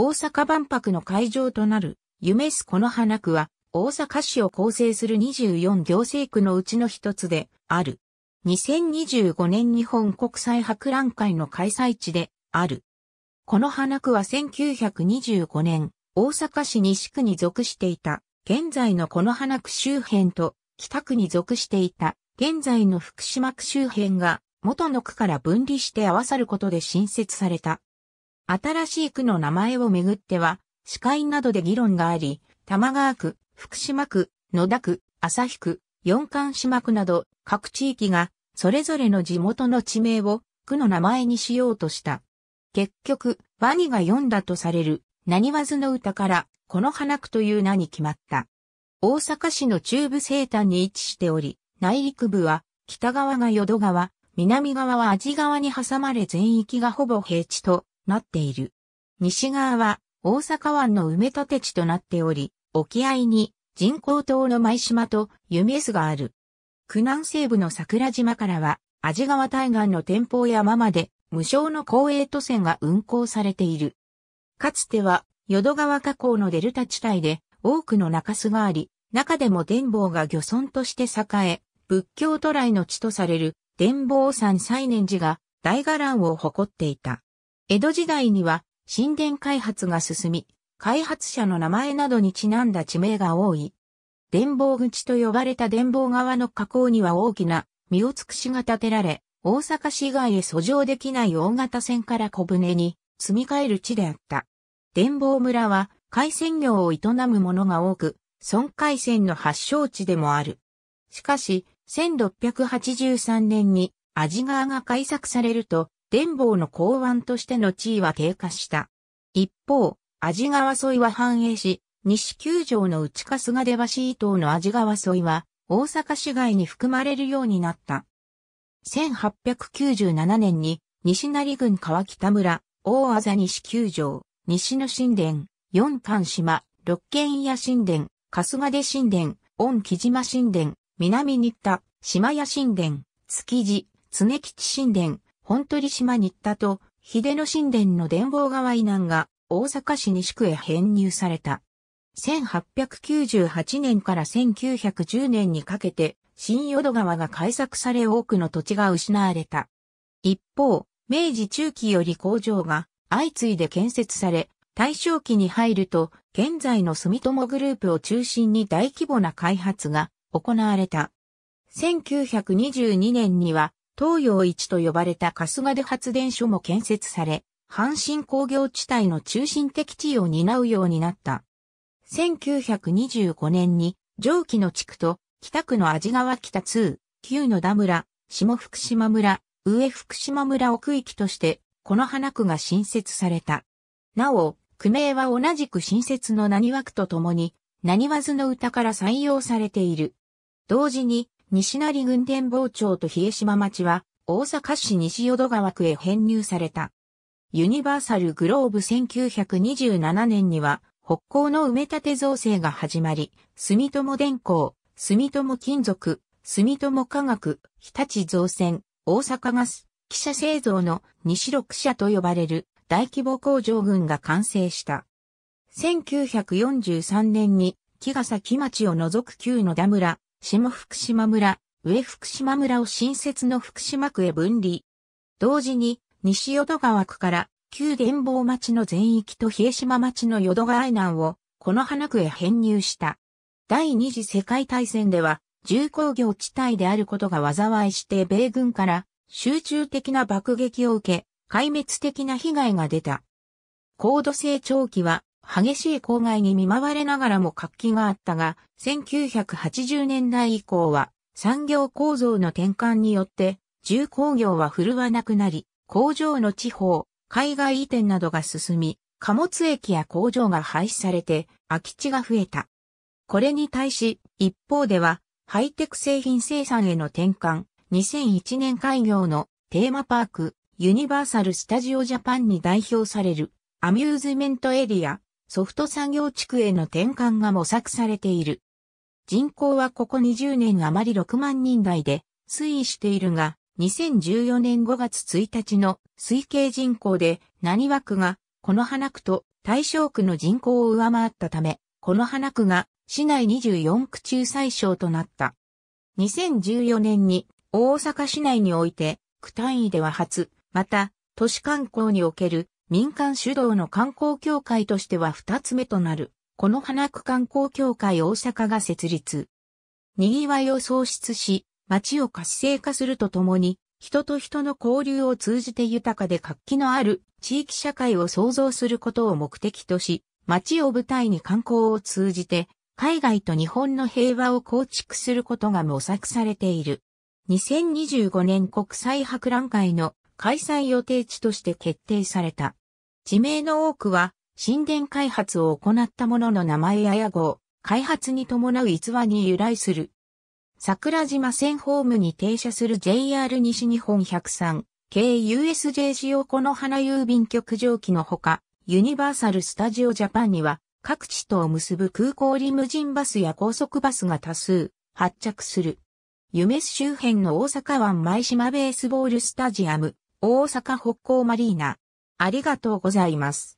大阪万博の会場となる、夢すこの花区は、大阪市を構成する24行政区のうちの一つである。2025年日本国際博覧会の開催地である。この花区は1925年、大阪市西区に属していた、現在のこの花区周辺と、北区に属していた、現在の福島区周辺が、元の区から分離して合わさることで新設された新しい区の名前をめぐっては、司会などで議論があり、玉川区、福島区、野田区、旭区、四冠島区など各地域がそれぞれの地元の地名を区の名前にしようとした。結局、ワニが読んだとされる、何わずの歌から、この花区という名に決まった。大阪市の中部西端に位置しており、内陸部は北側が淀川、南側は味川に挟まれ全域がほぼ平地となっている。西側は大阪湾の埋め立て地となっており、沖合に人工島の舞島と夢洲がある。苦南西部の桜島からは、味川対岸の天保山まで無償の公営都線が運行されている。かつては、淀川河口のデルタ地帯で多くの中州があり、中でも伝坊が漁村として栄え、仏教渡来の地とされる伝坊山西念寺が大伽藍を誇っていた。江戸時代には神殿開発が進み、開発者の名前などにちなんだ地名が多い。伝房口と呼ばれた伝房側の河口には大きな身を尽くしが建てられ、大阪市外へ遡上できない大型船から小舟に積み替える地であった。伝房村は海鮮業を営む者が多く、村海鮮の発祥地でもある。しかし、1683年に味川が開作されると、伝法の港湾としての地位は低下した。一方、安治川沿いは繁栄し、西九条の内春日出橋伊東の安治川沿いは、大阪市街に含まれるようになった。1897年に、西成郡川北村、大あざ西九条、西の神殿、四冠島、六軒屋神殿、春日出神殿、御木島神殿、南新田、島屋神殿、築地、常吉神殿、本取島新田と、秀野神殿の伝法川以南が、大阪市西区へ編入された。1898年から1910年にかけて、新淀川が開削され多くの土地が失われた。一方、明治中期より工場が相次いで建設され、大正期に入ると、現在の住友グループを中心に大規模な開発が行われた。1922年には東洋一と呼ばれた春日で発電所も建設され、阪神工業地帯の中心的地位を担うようになった。1925年に上記の地区と北区の味川北通、旧野田村、下福島村、上福島村を区域として、この花区が新設された。なお、区名は同じく新設の何枠とともに、何和ずの歌から採用されている。同時に、西成郡天坊町と比江島町は、大阪市西淀川区へ編入された。ユニバーサルグローブ1927年には、北港の埋め立て造成が始まり、住友電工、住友金属、住友化学、日立造船、大阪ガス、汽車製造の西六社と呼ばれる大規模工場群が完成した。1943年に木ヶ崎町を除く旧野田村、下福島村、上福島村を新設の福島区へ分離。同時に、西淀川区から、旧伝法町の全域と比江島町の淀川南を、この花区へ編入した。第二次世界大戦では、重工業地帯であることが災いして米軍から、集中的な爆撃を受け、壊滅的な被害が出た。高度成長期は、激しい郊外に見舞われながらも活気があったが、1980年代以降は産業構造の転換によって重工業は振るわなくなり、工場の地方、海外移転などが進み、貨物駅や工場が廃止されて空き地が増えた。これに対し、一方では、ハイテク製品生産への転換、2001年開業のテーマパーク、ユニバーサル・スタジオ・ジャパンに代表されるアミューズメントエリア、ソフト産業地区への転換が模索されている。人口はここ20年余り6万人台で推移しているが、2014年5月1日の推計人口で、何枠が、この花区と対象区の人口を上回ったため、この花区が市内24区中最小となった。2014年に大阪市内において、区単位では初、また、都市観光における民間主導の観光協会としては二つ目となる、この花区観光協会大阪が設立。賑わいを創出し、街を活性化するとともに、人と人の交流を通じて豊かで活気のある地域社会を創造することを目的とし、街を舞台に観光を通じて、海外と日本の平和を構築することが模索されている。2025年国際博覧会の開催予定地として決定された。地名の多くは、神殿開発を行った者の名前や屋号、開発に伴う逸話に由来する。桜島線ホームに停車する JR 西日本103 k USJ 塩様この花郵便局上機のほか、ユニバーサル・スタジオ・ジャパンには、各地とを結ぶ空港リムジンバスや高速バスが多数発着する。ユメス周辺の大阪湾舞島ベースボールスタジアム、大阪北港マリーナ。ありがとうございます。